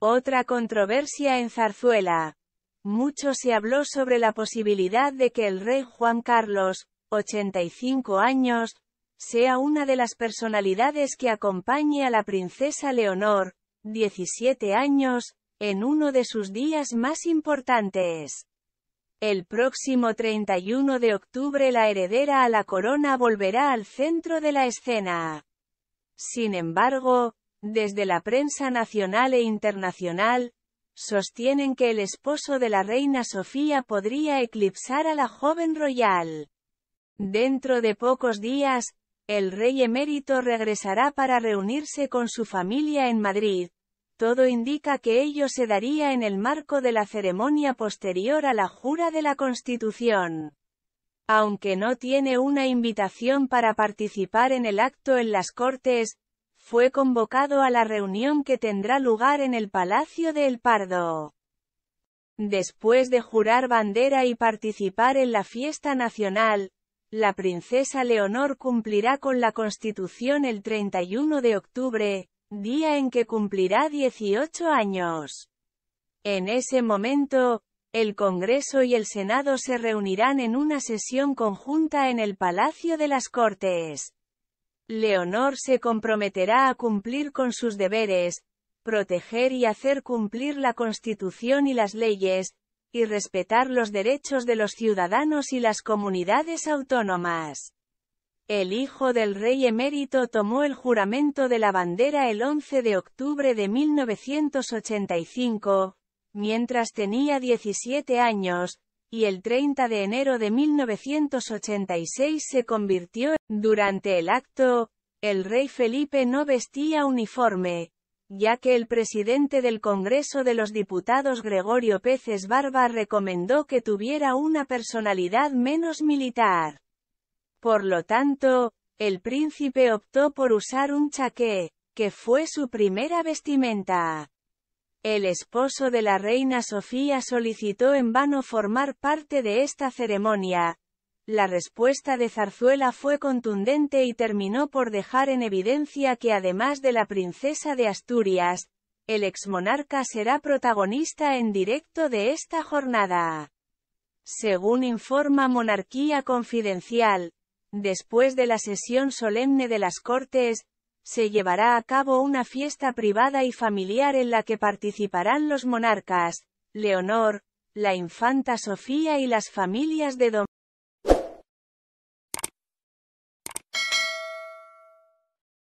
Otra controversia en Zarzuela. Mucho se habló sobre la posibilidad de que el rey Juan Carlos, 85 años, sea una de las personalidades que acompañe a la princesa Leonor, 17 años, en uno de sus días más importantes. El próximo 31 de octubre la heredera a la corona volverá al centro de la escena. Sin embargo, desde la prensa nacional e internacional, sostienen que el esposo de la reina Sofía podría eclipsar a la joven royal. Dentro de pocos días, el rey emérito regresará para reunirse con su familia en Madrid. Todo indica que ello se daría en el marco de la ceremonia posterior a la jura de la Constitución. Aunque no tiene una invitación para participar en el acto en las Cortes, fue convocado a la reunión que tendrá lugar en el Palacio de El Pardo. Después de jurar bandera y participar en la fiesta nacional, la princesa Leonor cumplirá con la Constitución el 31 de octubre, día en que cumplirá 18 años. En ese momento, el Congreso y el Senado se reunirán en una sesión conjunta en el Palacio de las Cortes. Leonor se comprometerá a cumplir con sus deberes, proteger y hacer cumplir la Constitución y las leyes, y respetar los derechos de los ciudadanos y las comunidades autónomas. El hijo del rey emérito tomó el juramento de la bandera el 11 de octubre de 1985, mientras tenía 17 años, y el 30 de enero de 1986 se convirtió, durante el acto, el rey Felipe no vestía uniforme, ya que el presidente del Congreso de los Diputados Gregorio Peces Barba recomendó que tuviera una personalidad menos militar. Por lo tanto, el príncipe optó por usar un chaqué, que fue su primera vestimenta. El esposo de la reina Sofía solicitó en vano formar parte de esta ceremonia. La respuesta de Zarzuela fue contundente y terminó por dejar en evidencia que además de la princesa de Asturias, el exmonarca será protagonista en directo de esta jornada. Según informa Monarquía Confidencial, después de la sesión solemne de las Cortes, se llevará a cabo una fiesta privada y familiar en la que participarán los monarcas, Leonor, la infanta Sofía y las familias de Don